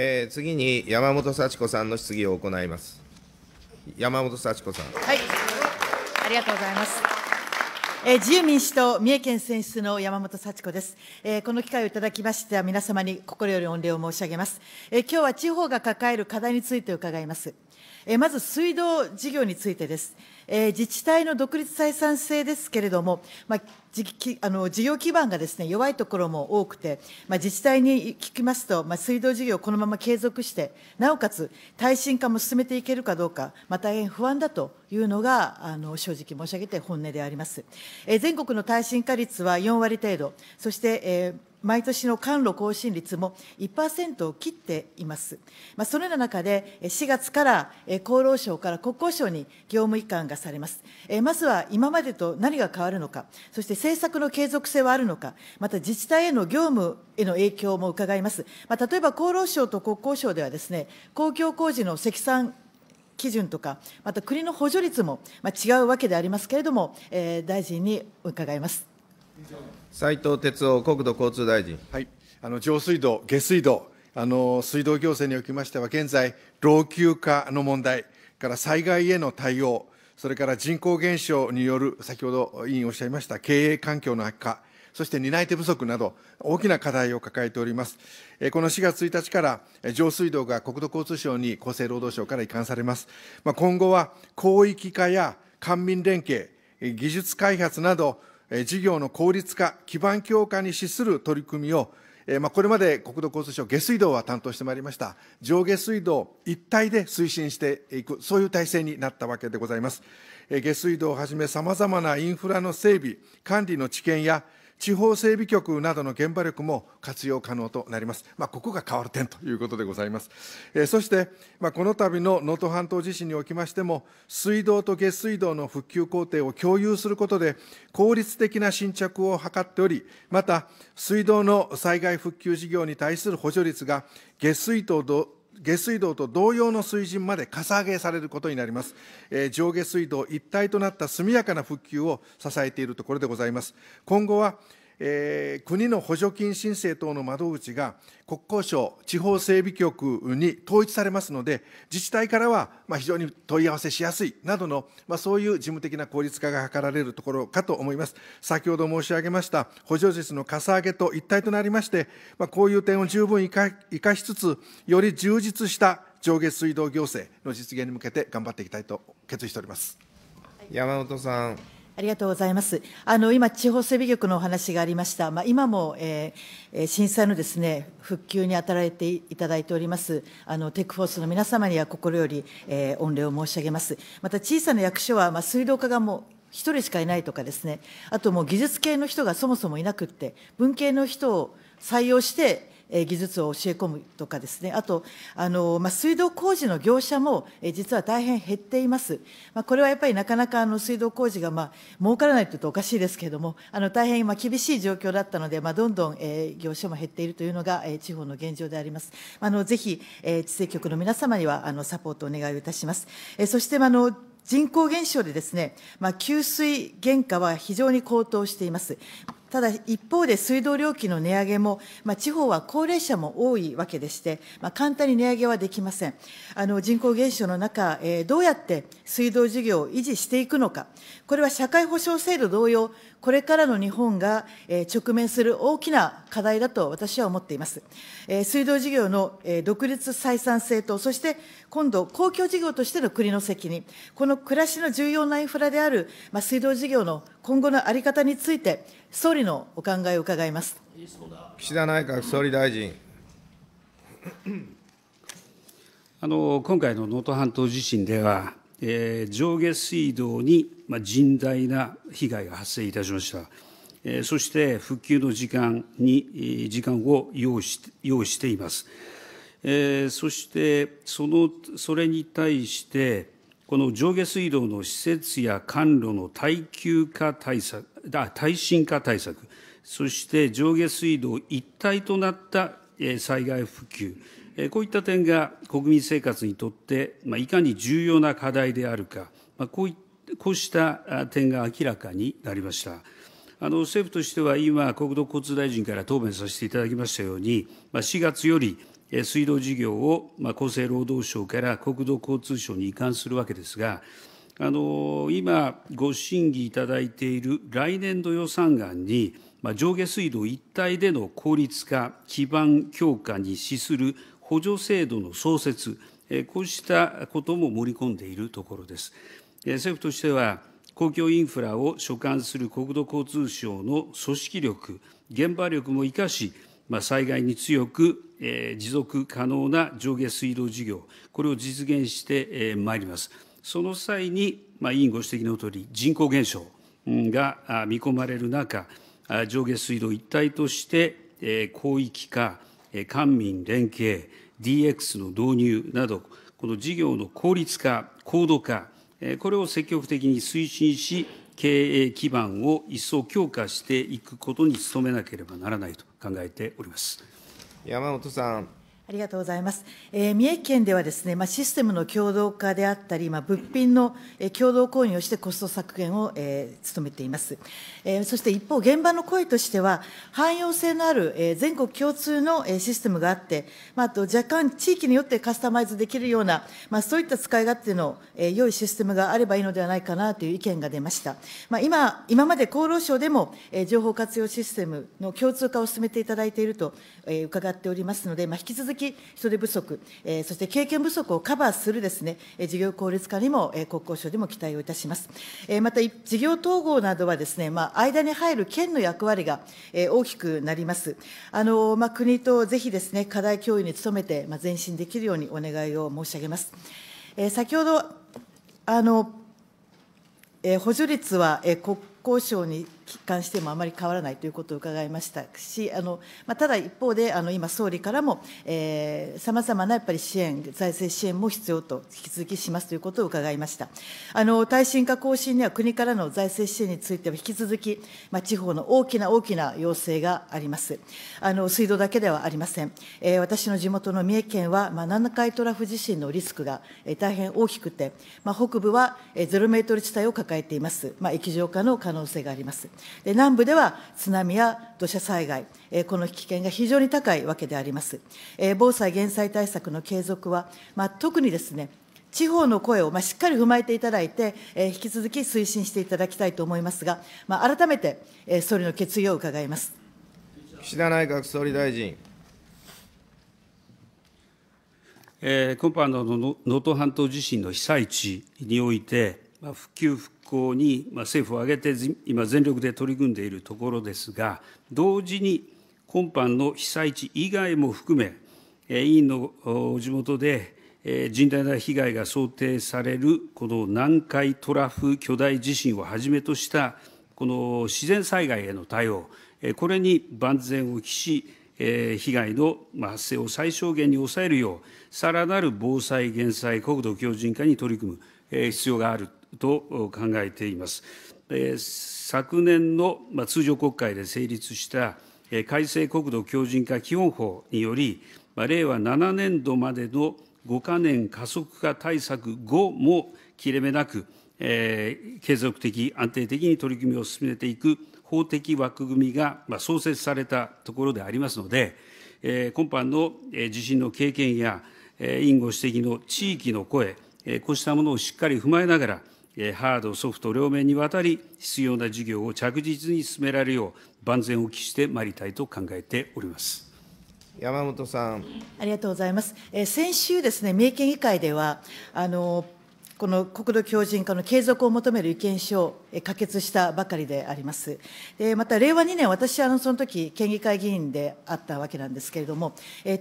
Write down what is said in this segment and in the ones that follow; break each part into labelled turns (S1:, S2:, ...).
S1: えー、次に山本幸子さんの質疑を行います。山本幸子さん。
S2: はい。ありがとうございます。えー、自由民主党三重県選出の山本幸子です、えー、この機会をいただきましては皆様に心より御礼を申し上げます、えー、今日は地方が抱える課題について伺いますまず水道事業についてです。自治体の独立採算性ですけれども、まあ、あの事業基盤がです、ね、弱いところも多くて、まあ、自治体に聞きますと、まあ、水道事業をこのまま継続して、なおかつ耐震化も進めていけるかどうか、まあ、大変不安だというのがあの正直申し上げて本音であります。え全国の耐震化率は4割程度、そして、えー毎年の管路更新率も1%を切っています。まあ、そのような中で、4月から厚労省から国交省に業務移管がされます。まずは今までと何が変わるのか、そして政策の継続性はあるのか、また自治体への業務への影響も伺います。まあ、例えば厚労省と国交省ではですね、公共工事の積算基準とか、また国の補助率も、ま違うわけでありますけれども、え大臣に伺います。
S1: 斉藤哲
S3: 夫国土交通大臣。はい、あの上水道、下水道、あの水道行政におきましては、現在、老朽化の問題、から災害への対応、それから人口減少による、先ほど委員おっしゃいました経営環境の悪化、そして担い手不足など、大きな課題を抱えております。この4月1日から、上水道が国土交通省に厚生労働省から移管されます。ま今後は広域化や官民連携、技術開発など、事業の効率化、基盤強化に資する取り組みを、まあ、これまで国土交通省下水道は担当してまいりました。上下水道一体で推進していく、そういう体制になったわけでございます。下水道をはじめ、さまざまなインフラの整備、管理の知見や、地方整備局などの現場力も活用可能となります。まあ、ここが変わる点ということでございます。えー、そして、まあ、この度の能登半島地震におきましても、水道と下水道の復旧工程を共有することで、効率的な新着を図っており、また、水道の災害復旧事業に対する補助率が下水道と下水道と同様の水準までかさ上げされることになります。えー、上下水道一体となった速やかな復旧を支えているところでございます。今後はえー、国の補助金申請等の窓口が国交省地方整備局に統一されますので、自治体からはまあ非常に問い合わせしやすいなどの、まあ、そういう事務的な効率化が図られるところかと思います。先ほど申し上げました補助率のかさ上げと一体となりまして、まあ、こういう点を十分生かしつつ、より充実した上下水道行政の実現に向けて頑張っていきたいと決意しております。
S1: 山本さん。
S2: ありがとうございます。あの、今、地方整備局のお話がありました。まあ、今も、えー、震災のですね、復旧に当たられていただいております、あの、テックフォースの皆様には心より、えー、御礼を申し上げます。また、小さな役所は、まあ、水道課がもう、一人しかいないとかですね、あともう技術系の人がそもそもいなくって、文系の人を採用して技術を教え込むとかですね、あと、あのまあ、水道工事の業者も、え実は大変減っています。まあ、これはやっぱりなかなかあの水道工事が、まあ、儲からないというとおかしいですけれども、あの大変今、厳しい状況だったので、まあ、どんどん、え業者も減っているというのが、え地方の現状であります。あのぜひ、え地政局の皆様にはあのサポートをお願いいたします。えそして、あの人口減少でですね、まあ、給水原価は非常に高騰しています。ただ一方で水道料金の値上げも、まあ、地方は高齢者も多いわけでして、まあ、簡単に値上げはできません。あの人口減少の中、えー、どうやって水道事業を維持していくのか、これは社会保障制度同様、これからの日本が直面する大きな課題だと私は思っています。水道事業の独立採算性と、そして今度、公共事業としての国の責任、この暮らしの重要なインフラである水道事業の今後の在り方について、総理のお考えを伺います。
S4: 岸田内閣総理大臣。あの今回の能登半島地震では、上下水道に甚大な被害が発生いたしました。そして復旧の時間に、時間を要し要しています。そして、その、それに対して、この上下水道の施設や管路の耐久化対策、耐震化対策、そして上下水道一体となった災害復旧、こういった点が国民生活にとっていかに重要な課題であるか、こうした点が明らかになりました。政府としては今、国土交通大臣から答弁させていただきましたように、4月より水道事業を厚生労働省から国土交通省に移管するわけですが、今、ご審議いただいている来年度予算案に、上下水道一体での効率化、基盤強化に資する補助制度の創設、こうしたことも盛り込んでいるところです。政府としては、公共インフラを所管する国土交通省の組織力、現場力も生かし、災害に強く持続可能な上下水道事業、これを実現してまいります。その際に、委員ご指摘のとおり、人口減少が見込まれる中、上下水道一体として広域化、官民連携、DX の導入など、この事業の効率化、高度化、これを積極的に推進し、経営基盤を一層強化していくことに努めなければならないと考えております山本さん。
S2: ありがとうございます。えー、三重県ではですね、まあ、システムの共同化であったり、まあ、物品の共同購入をしてコスト削減を、えー、努めています。えー、そして一方、現場の声としては、汎用性のある、えー、全国共通の、えシステムがあって、まあ、あと若干地域によってカスタマイズできるような、まあ、そういった使い勝手の、えー、良いシステムがあればいいのではないかなという意見が出ました。まあ、今、今まで厚労省でも、えー、情報活用システムの共通化を進めていただいていると、えー、伺っておりますので、まあ、引き続き的人手不足、えー、そして経験不足をカバーするですね、事業効率化にも、えー、国交省でも期待をいたします。えー、また、事業統合などはですね、まあ、間に入る県の役割が、えー、大きくなります。あの、まあ、国とぜひですね、課題共有に努めて、まあ、前進できるようにお願いを申し上げます。えー、先ほど、あの、えー、補助率は、えー、国交省に関してもあまり変わらないということを伺いましたし、あのまあ、ただ一方で、あの今、総理からも、さまざまなやっぱり支援、財政支援も必要と、引き続きしますということを伺いました。あの耐震化更新には、国からの財政支援については、引き続き、まあ、地方の大きな大きな要請があります。あの水道だけではありません。えー、私の地元の三重県は、まあ、南海トラフ地震のリスクが、え大変大きくて、まあ、北部は、えゼロメートル地帯を抱えています。まあ、液状化の可能性があります。で南部では津波や土砂災害、この危険が非常に高いわけであります。防災・減災対策の継続は、まあ、特にですね、地方の声をまあしっかり踏まえていただいて、引き続き推進していただきたいと思いますが、まあ、改めて総理の決意を伺います。
S1: 岸田内閣総理大臣。
S4: えー、今般の能登半島地震の被災地において、まあ、復旧復行に政府を挙げて今、全力で取り組んでいるところですが、同時に今般の被災地以外も含め、委員の地元で甚大な被害が想定されるこの南海トラフ巨大地震をはじめとしたこの自然災害への対応、これに万全を期し、被害の発生を最小限に抑えるよう、さらなる防災・減災、国土強靭化に取り組む必要があると考えています。昨年の通常国会で成立した改正国土強靭化基本法により、令和7年度までの5か年加速化対策後も切れ目なく、え継続的、安定的に取り組みを進めていく法的枠組みが、まあ、創設されたところでありますので、え今般の、え地震の経験や、え委員ご指摘の地域の声、えこうしたものをしっかり踏まえながら、ハード、ソフト両面にわたり、必要な事業を着実に進められるよう、万全を期してまいりたいと考えております。山本さん。
S2: ありがとうございます。えー、先週ですね、三重県議会では、あの、この国土強靭化の継続を求める意見書を可決したばかりであります。でまた令和2年、私はその時県議会議員であったわけなんですけれども、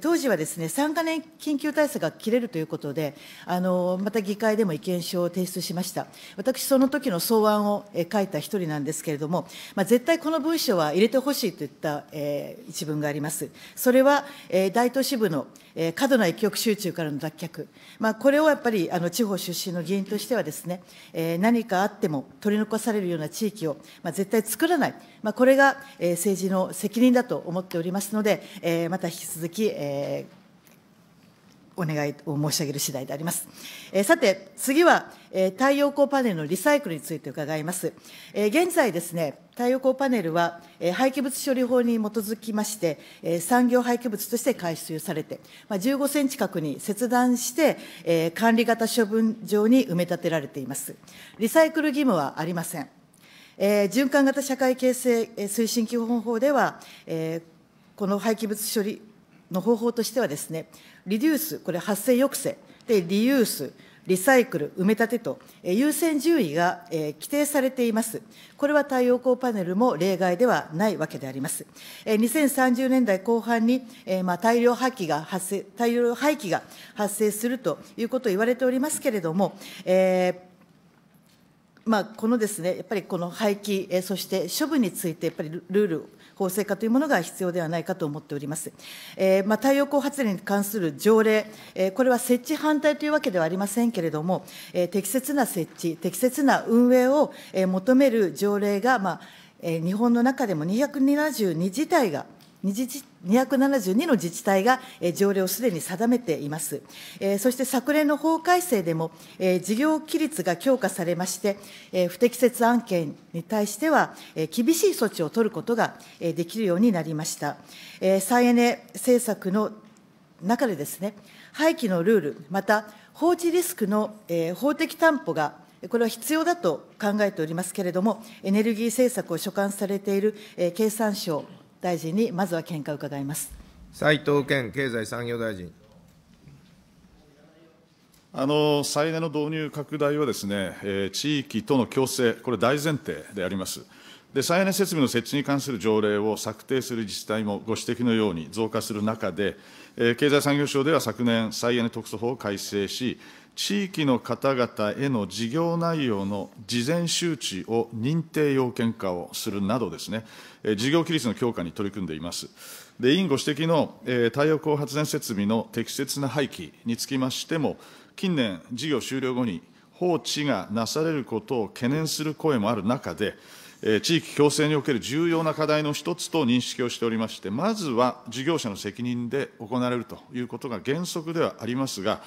S2: 当時はですね、3か年緊急対策が切れるということで、あのまた議会でも意見書を提出しました。私、その時の草案を書いた一人なんですけれども、まあ、絶対この文書は入れてほしいといった、え一文があります。それは、え大都市部のえ過度な一極集中からの脱却、まあ、これをやっぱりあの地方出身の議員としてはですね、え何かあっても取り残されるような地域を、まあ、絶対作らない、まあ、これが、え政治の責任だと思っておりますので、えまた引き続き、お願いを申し上げる次第であります。えさて、次は、え太陽光パネルのリサイクルについて伺います。え現在ですね、太陽光パネルは、え廃棄物処理法に基づきまして、え産業廃棄物として回収されて、まあ、15センチ角に切断して、え管理型処分場に埋め立てられています。リサイクル義務はありません。えー、循環型社会形成推進基本法では、えー、この廃棄物処理の方法としてはですね、リデュース、これ発生抑制、で、リユース、リサイクル、埋め立てと、優先順位が規定されています。これは太陽光パネルも例外ではないわけであります。2030年代後半に、まあ、大量廃棄が発生、大量廃棄が発生するということを言われておりますけれども、えーまあ、このですね、やっぱりこの廃棄、そして処分について、やっぱりルール法制化というものが必要ではないかと思っております。えまあ、太陽光発電に関する条例、えこれは設置反対というわけではありませんけれども、え適切な設置、適切な運営をえ求める条例が、まあ、え日本の中でも272自体が272の自治体が条例をすでに定めています。そして昨年の法改正でも、事業規律が強化されまして、不適切案件に対しては、厳しい措置を取ることができるようになりました。再エネ政策の中でですね、廃棄のルール、また放置リスクの法的担保がこれは必要だと考えておりますけれども、エネルギー政策を所管されている経産省、大臣にまずは見解を伺います斉藤
S1: 健経済産業大臣。
S5: あの再エネの導入拡大はですね、え地域との共生、これ大前提であります。で再エネ設備の設置に関する条例を策定する自治体もご指摘のように増加する中で、え経済産業省では昨年、再エネ特措法を改正し、地域の方々への事業内容の事前周知を認定要件化をするなどですね、事業規律の強化に取り組んでいます。で、委員ご指摘の、え太陽光発電設備の適切な廃棄につきましても、近年、事業終了後に放置がなされることを懸念する声もある中で、え地域共生における重要な課題の一つと認識をしておりまして、まずは事業者の責任で行われるということが原則ではありますが、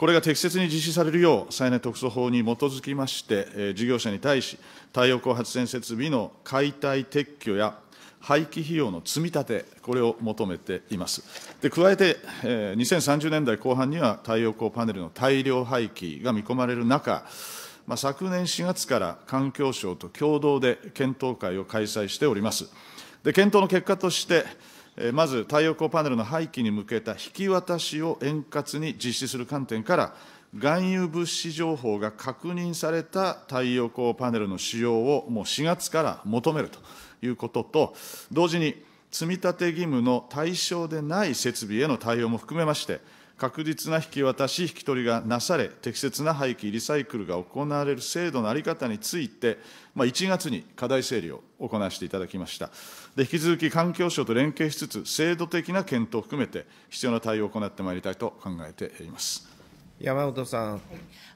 S5: これが適切に実施されるよう、再エネ特措法に基づきまして、事業者に対し、太陽光発電設備の解体撤去や廃棄費用の積み立て、これを求めています。で加えて、2030年代後半には太陽光パネルの大量廃棄が見込まれる中、まあ、昨年4月から環境省と共同で検討会を開催しております。で検討の結果として、まず太陽光パネルの廃棄に向けた引き渡しを円滑に実施する観点から、含有物資情報が確認された太陽光パネルの使用をもう4月から求めるということと、同時に積み立て義務の対象でない設備への対応も含めまして、確実な引き渡し、引き取りがなされ、適切な廃棄、リサイクルが行われる制度の在り方について、まあ、1月に課題整理を行わせていただきました。で、引き続き環境省と連携しつつ、制度的な検討を含めて、必要な対応を行ってまいりたいと考えています。山本さん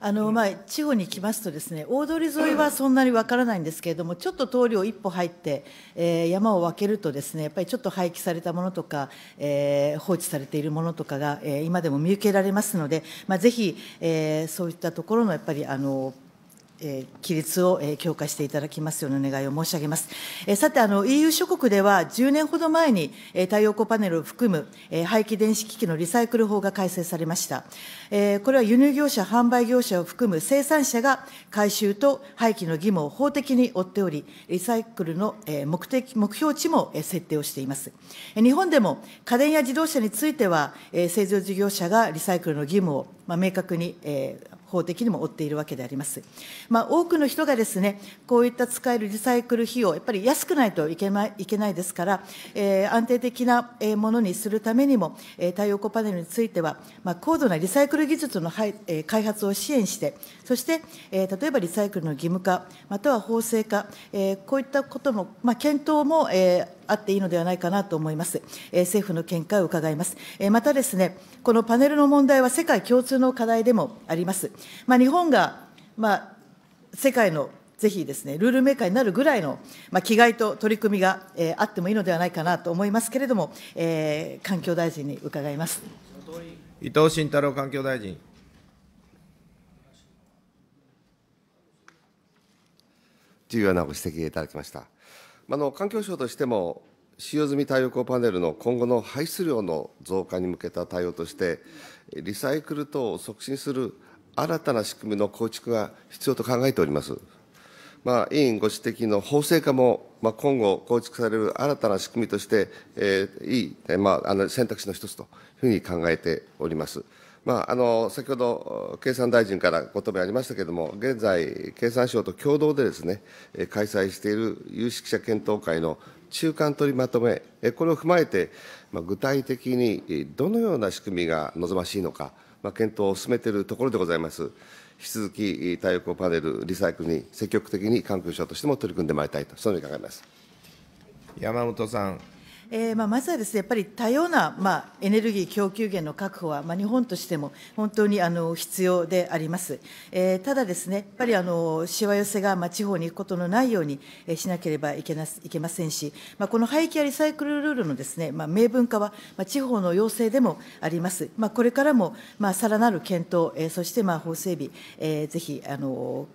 S2: あの、まあ、地方に来ますとですね大通り沿いはそんなにわからないんですけれどもちょっと通りを一歩入って、えー、山を分けるとですねやっぱりちょっと廃棄されたものとか、えー、放置されているものとかが、えー、今でも見受けられますので、まあ、ぜひ、えー、そういったところのやっぱりあの規律を強化していただきますようお願いを申し上げます。さて、EU 諸国では10年ほど前に太陽光パネルを含む廃棄電子機器のリサイクル法が改正されました。これは輸入業者、販売業者を含む生産者が回収と廃棄の義務を法的に負っており、リサイクルの目的目標値も設定をしています。日本でも家電や自動車については、製造事業者がリサイクルの義務を明確に法的にも負っているわけであります。まあ、多くの人がですね、こういった使えるリサイクル費用、やっぱり安くないといけないいけないですから、えー、安定的なものにするためにも、えー、太陽光パネルについては、まあ、高度なリサイクル技術の、え開発を支援して、そして、えー、例えばリサイクルの義務化、または法制化、えー、こういったことも、まあ、検討も、えーあっていいのではないかなと思います。えー、政府の見解を伺います。えー、またですね、このパネルの問題は世界共通の課題でもあります。まあ、日本が、まあ、世界のぜひですね、ルールメーカーになるぐらいの、まあ、気概と取り組みが、えー、あってもいいのではないかなと思いますけれども、えー、環境大臣に伺います。
S1: 伊藤慎太郎環境大臣。
S5: 重要なご指摘いただきました。あの環境省としても、使用済み太陽光パネルの今後の排出量の増加に向けた対応として、リサイクル等を促進する新たな仕組みの構築が必要と考えております。まあ、委員ご指摘の法制化も、まあ、今後構築される新たな仕組みとして、えー、いい、まあ、あの選択肢の一つというふうに考えております。まあ、あの先ほど経産大臣からご答弁ありましたけれども、現在、経産省と共同でです、ね、開催している有識者検討会の中間取りまとめ、これを踏まえて、まあ、具体的にどのような仕組みが望ましいのか、まあ、検討を進めているところでございます。引き続き太陽光パネルリサイクルに積極的に環境省としても取り組んでまいりたいと、そのように考えます山本さん。
S2: えまあ、まずはです、ね、やっぱり多様な、まあ、エネルギー供給源の確保は、まあ、日本としても本当にあの必要であります。えー、ただですね、やっぱりあのしわ寄せが、まあ、地方に行くことのないようにえしなければいけないけませんし、まあ、この廃棄やリサイクルルールのですね、まあ、明文化は、まあ、地方の要請でもあります。まあ、これからも、まあ、さらなる検討、えー、そして、まあ、法整備、えー、ぜひ、あの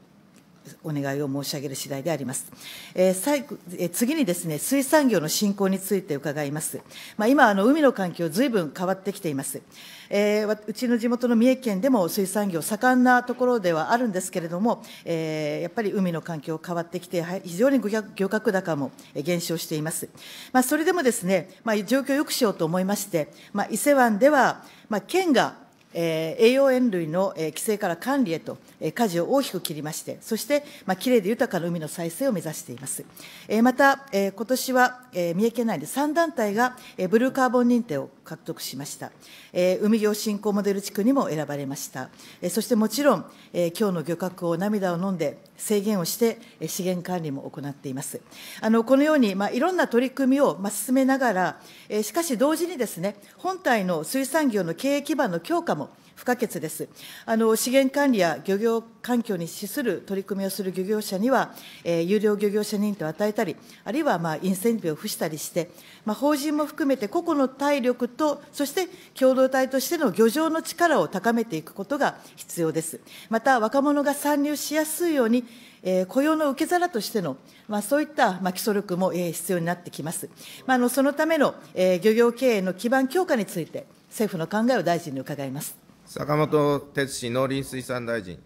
S2: お願いを申し上げる次第であります。えー、最後え次にですね、水産業の振興について伺います。まあ、今、あの海の環境、ずいぶん変わってきています。えー、うちの地元の三重県でも水産業、盛んなところではあるんですけれども、えー、やっぱり海の環境変わってきて、非常に漁獲高も減少しています。まあ、それでもですね、まあ、状況を良くしようと思いまして、まあ、伊勢湾では、まあ、県がえ栄養塩類のえ規制から管理へと、え舵を大きく切りまして、そして、まきれいで豊かな海の再生を目指しています。えまた、えこ今年はえ三重県内で3団体がえブルーカーボン認定を獲得しました。え海業振興モデル地区にも選ばれました。えそしてもちろん、えき今日の漁獲を涙を飲んで制限をして、資源管理も行っています。あのこのように、まあ、いろんな取り組みを、ま進めながら、しかし同時にですね、本体の水産業の経営基盤の強化も、不可欠です。あの資源管理や漁業環境に資する取り組みをする漁業者には、えー、有料漁業者認定を与えたり、あるいはまあインセンティブを付したりして、まあ、法人も含めて個々の体力と、そして共同体としての漁場の力を高めていくことが必要です。また、若者が参入しやすいように、え雇用の受け皿としての、まあ、そういった、ま基礎力も、え必要になってきます。まあ、のそのための、え漁業経営の基盤強化について、政府の考えを大臣に伺います。
S1: 坂本哲史農林水産大臣。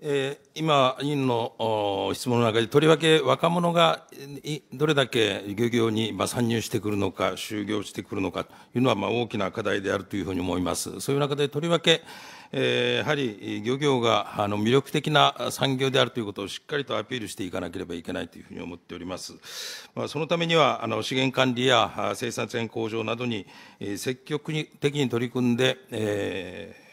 S6: えー、今、委員のお質問の中で、とりわけ若者がどれだけ漁業にまあ、参入してくるのか、就業してくるのかというのはまあ大きな課題であるというふうに思います。そういう中で、とりわけ、えー、やはり漁業があの魅力的な産業であるということをしっかりとアピールしていかなければいけないというふうに思っております。まあ、そのためには、あの資源管理や生産性向上などにえ積極的に取り組んで、えー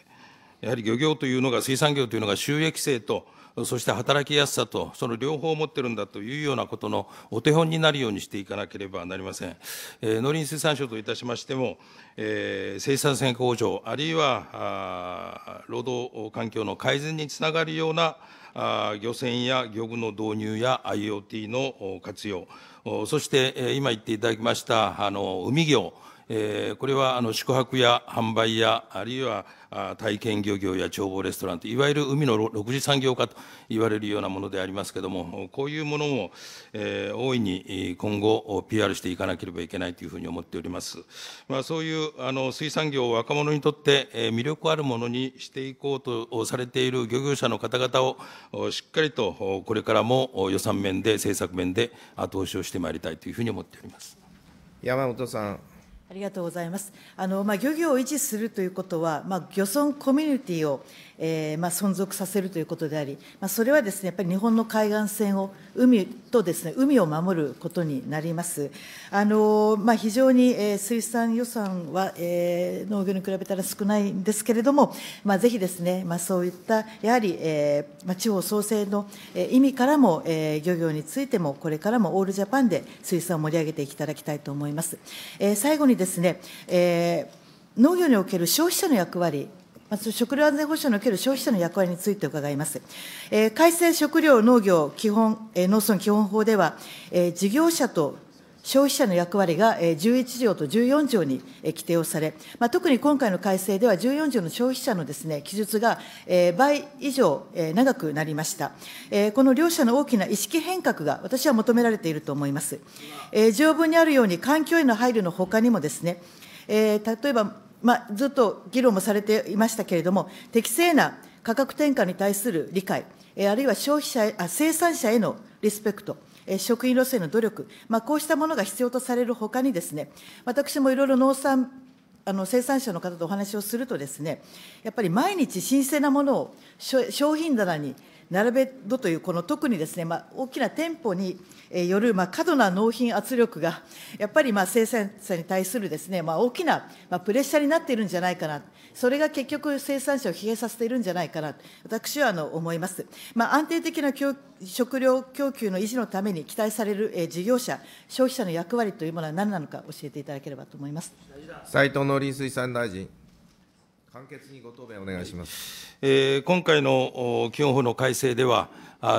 S6: やはり漁業というのが、水産業というのが収益性と、そして働きやすさと、その両方を持ってるんだというようなことのお手本になるようにしていかなければなりません。えー、農林水産省といたしましても、えー、生産性向上、あるいは労働環境の改善につながるようなあ漁船や漁具の導入や IoT の活用、そして今言っていただきましたあの海業、えこれはあの宿泊や販売やあるいは体験漁業や眺望レストランといわゆる海の6次産業化と言われるようなものでありますけれどもこういうものも、え大いに今後 PR していかなければいけないというふうに思っております、まあ、そういうあの水産業を若者にとって魅力あるものにしていこうとされている漁業者の方々をしっかりとこれからも予算面で政策面で後押しをしてまいりたいというふうに思っております
S1: 山本さん
S2: りがとうございます。あのまあ、漁業を維持するということは、まあ、漁村コミュニティを、えーまあ、存続させるということであり、まあ、それはですねやっぱり日本の海岸線を海とですね、海を守ることになります。あのまあ、非常に、え水産予算は、えー、農業に比べたら少ないんですけれども、まあ、ぜひですね、まあ、そういった、やはり、えーま地方創生の、え意味からも、えー、漁業についても、これからもオールジャパンで水産を盛り上げていただきたいと思います。えー、最後にですね、えー農業における消費者の役割まず食料安全保障における消費者の役割について伺います。えー、改正食料農業基本、えー、農村基本法では、えー、事業者と消費者の役割が11条と14条に規定をされ、まあ、特に今回の改正では14条の消費者のです、ね、記述が倍以上長くなりました。この両者の大きな意識変革が私は求められていると思います。条文にあるように環境への配慮のほかにもですね、例えばずっと議論もされていましたけれども、適正な価格転嫁に対する理解、あるいは消費者あ、生産者へのリスペクト、食品ロスへの努力、まあ、こうしたものが必要とされるほかにですね、私もいろいろ農産あの生産者の方とお話をするとですね、やっぱり毎日新鮮なものを商品棚に並べるという、この特にですね、まあ、大きな店舗による過度な納品圧力が、やっぱりまあ生産者に対するですね、まあ、大きなプレッシャーになっているんじゃないかな、それが結局、生産者を疲弊させているんじゃないかな、私はあの思います。まあ、安定的な食料供給の維持のために期待される事業者、消費者の役割というものは何なのか、教えていただければと思います
S1: 斉藤農林水産大臣。簡潔にご答弁お願いします、
S6: えー、今回の基本法の改正では、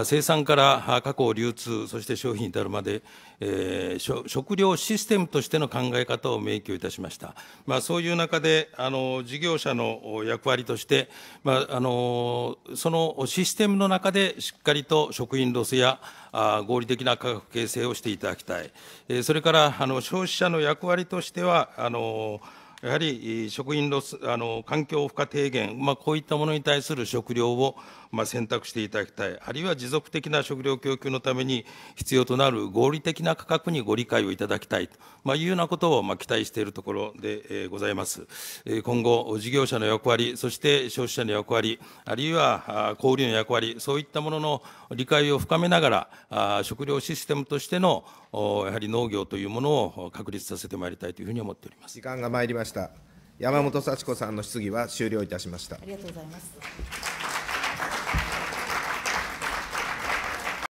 S6: 生産から加工、流通、そして商品に至るまで、えー、食料システムとしての考え方を明記をいたしました。まあ、そういう中で、あの、事業者の役割として、まあ、あの、そのシステムの中でしっかりと食品ロスや合理的な価格形成をしていただきたい。えー、それから、あの、消費者の役割としては、あの、やはり食品ロス、あの環境負荷低減、まあ、こういったものに対する食料を、まあ、選択していただきたい、あるいは持続的な食料供給のために必要となる合理的な価格にご理解をいただきたいと、まあ、いうようなことを、まあ、期待しているところで、えございます。え今後、事業者の役割、そして消費者の役割、あるいは小売の役割、そういったものの理解を深めながら、あ食料システムとしてのやはり農業というものを確立させてまいりたいというふうに思っており
S1: ます時間が参りました山本幸子さんの質疑は終了いたしましたあ
S2: りがとうございます